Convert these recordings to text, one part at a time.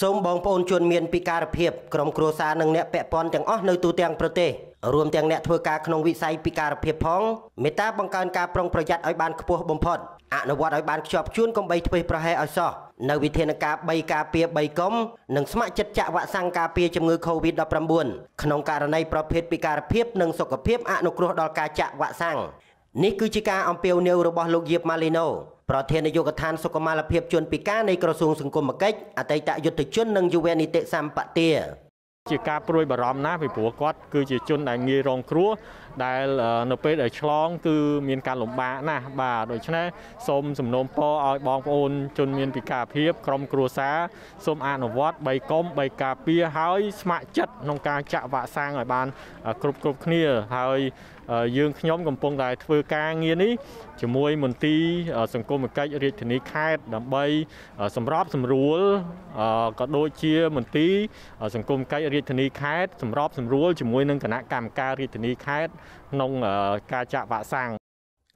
សូមបងប្អូនជនមានពិការភាពក្រុមគ្រួសារនិងអ្នកពាក់ព័ន្ធទាំងអស់នៅទូទាំងប្រទេសរួមទាំងអ្នកធ្វើការក្នុងវិស័យពិការភាពផងមេត្តាបង្កើនការប្រុងប្រយ័ត្នឲ្យបានខ្ពស់បំផុតអនុវត្តឲ្យបានខ្ជាប់ខ្ជួនកុំបីធ្វេសប្រហែសឲ្យសោះនៅវិធានការ3ការពារ3កុំនិងស្ម័គ្រចិត្តចាក់វ៉ាក់សាំងការពារជំងឺ Covid-19 ក្នុងករណីប្រភេទពិការភាពនិងសុខភាពអនុគ្រោះដល់ការចាក់វ៉ាក់សាំងនេះគឺជាការអំពាវនាវរបស់លោកយាបម៉ាលីណូប្រធាននាយកដ្ឋានសុខុមាលភាពជនពិការនៃក្រសួងសង្គមគិច្ចអតីតយុទ្ធជននិងយុវនីតិសម្បទាជាការព្រួយបារម្ភណាស់ពីព្រោះគាត់ គឺជាជនដែលងាយរងគ្រោះដែលនៅពេលដែលឆ្លង គឺមានការលំបាកណាស់បាទដូច្នេះសូមសំណូមពរឲ្យបងប្អូន ជនមានពិការភាព ក្រុមគ្រួសារសូមអនុវត្ត៣កុំ៣ការពារឲ្យស្ម័គ្រចិត្តក្នុងការចាក់វ៉ាក់សាំងឲ្យបាន គ្រប់គ្រប់គ្នាហើយយើងខ្ញុំ កំពុងតែធ្វើការងារនេះជាមួយមន្ទីរសង្គមកិច្ចរាជធានីខេត្តដើម្បីសម្របសម្រួលក៏ដូចជាមន្ទីរសង្គមកិច្ចរាជធានីខេត្តសម្របសម្រួលជាមួយនឹងគណៈកម្មការរាជធានីខេត្តក្នុងការចាក់វ៉ាក់សាំង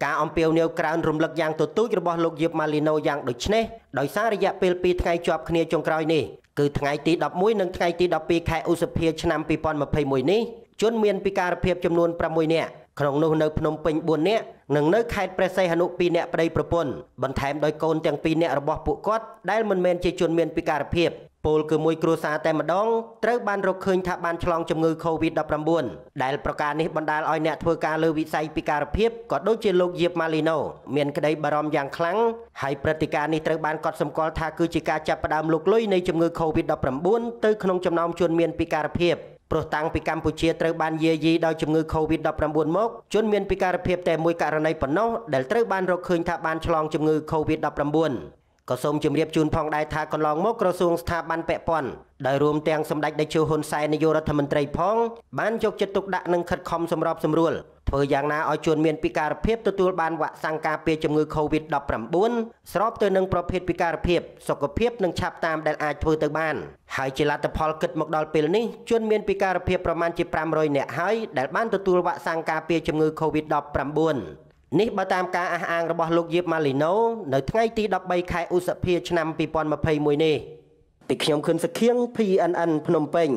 ការអំពាវនាវក្រើនរំលឹកយ៉ាងទទូចរបស់លោកយាបម៉ាលីណូយ៉ាងដូចនេះដោយសាររយៈពេល2ថ្ងៃជាប់គ្នាចុងក្រោយនេះគឺថ្ងៃទី11និងថ្ងៃទី12ខែឧសភាឆ្នាំ2021នេះជនមានពិការភាពចំនួន6នាក់ក្នុងនោះនៅភ្នំពេញ4នាក់និងនៅខេត្តព្រះសីហនុ2នាក់ប្តីប្រពន្ធបន្ថែមដោយកូនទាំង2នាក់របស់ពួកគាត់ដែលមិនមែនជាជនមានពិការភាពពលគឺមួយគ្រួសារតែម្ដងត្រូវបានរកឃើញថាបានឆ្លងជំងឺ Covid-19 ដែលប្រការនេះបណ្ដាលឲ្យអ្នកធ្វើការលើវិស័យពិការភាពក៏ដូចជាលោកយាបម៉ាលីណូមានក្តីបារម្ភយ៉ាងខ្លាំងហើយព្រឹត្តិការណ៍នេះត្រូវបានកត់សម្គាល់ថាគឺជាការចាប់ផ្ដើមលុកលុយនៃជំងឺ Covid-19 ទៅក្នុងចំណោមជនមានពិការភាពព្រោះតាំងពីកម្ពុជាត្រូវបានយាយីដោយជំងឺ Covid-19 មកជនមានពិការភាពតែមួយករណីប៉ុណ្ណោះដែលត្រូវបានរកឃើញថាបានឆ្លងជំងឺ Covid-19 ក៏សូមជម្រាបជូនផងដែរថាកន្លងមកក្រសួងស្ថាប័នពាក់ព័ន្ធដែលរួមទាំងសម្ដេចតេជោហ៊ុនសែននាយករដ្ឋមន្ត្រីផងបានយកចិត្តទុកដាក់និងខិតខំសម្របសម្រួលធ្វើយ៉ាងណាឲ្យជនមានពិការភាពទទួលបានវ៉ាក់សាំងការពារជំងឺ Covid-19 ស្របទៅនឹងប្រភេទពិការភាពសុខភាពនិងឆាប់តាមដែលអាចធ្វើទៅបានហើយជាលទ្ធផលគិតមកដល់ពេលនេះ ជនមានពិការភាពប្រមាណជា500នាក់ហើយដែលបានទទួលវ៉ាក់សាំងការពារជំងឺ Covid-19 នេះបើតាមការអះអាងរបស់លោកយៀបម៉ាលីណូនៅថ្ងៃទី13ខែឧសភាឆ្នាំ2021នេះពីខ្ញុំខឿនសុខៀង PNN ភ្នំពេញ